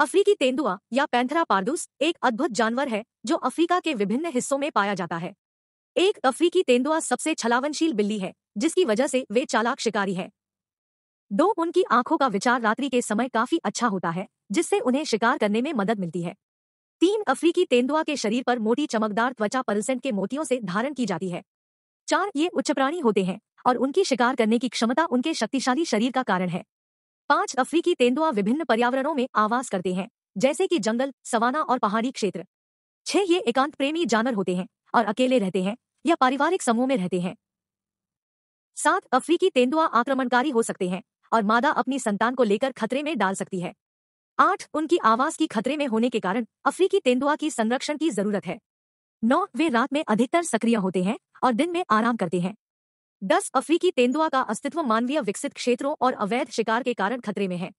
अफ्रीकी तेंदुआ या पैंथरा पारदूस एक अद्भुत जानवर है जो अफ्रीका के विभिन्न हिस्सों में पाया जाता है एक अफ्रीकी तेंदुआ सबसे छलावनशील बिल्ली है जिसकी वजह से वे चालाक शिकारी है दो उनकी आंखों का विचार रात्रि के समय काफी अच्छा होता है जिससे उन्हें शिकार करने में मदद मिलती है तीन अफ्रीकी तेंदुआ के शरीर पर मोटी चमकदार त्वचा परसेंट के मोतियों से धारण की जाती है चार ये उच्च प्राणी होते हैं और उनकी शिकार करने की क्षमता उनके शक्तिशाली शरीर का कारण है पांच अफ्रीकी तेंदुआ विभिन्न पर्यावरणों में आवास करते हैं जैसे कि जंगल सवाना और पहाड़ी क्षेत्र छह ये एकांत प्रेमी जानवर होते हैं और अकेले रहते हैं या पारिवारिक समूह में रहते हैं सात अफ्रीकी तेंदुआ आक्रमणकारी हो सकते हैं और मादा अपनी संतान को लेकर खतरे में डाल सकती है आठ उनकी आवास की खतरे में होने के कारण अफ्रीकी तेंदुआ की संरक्षण की जरूरत है नौ वे रात में अधिकतर सक्रिय होते हैं और दिन में आराम करते हैं दस अफ्रीकी तेंदुआ का अस्तित्व मानवीय विकसित क्षेत्रों और अवैध शिकार के कारण खतरे में है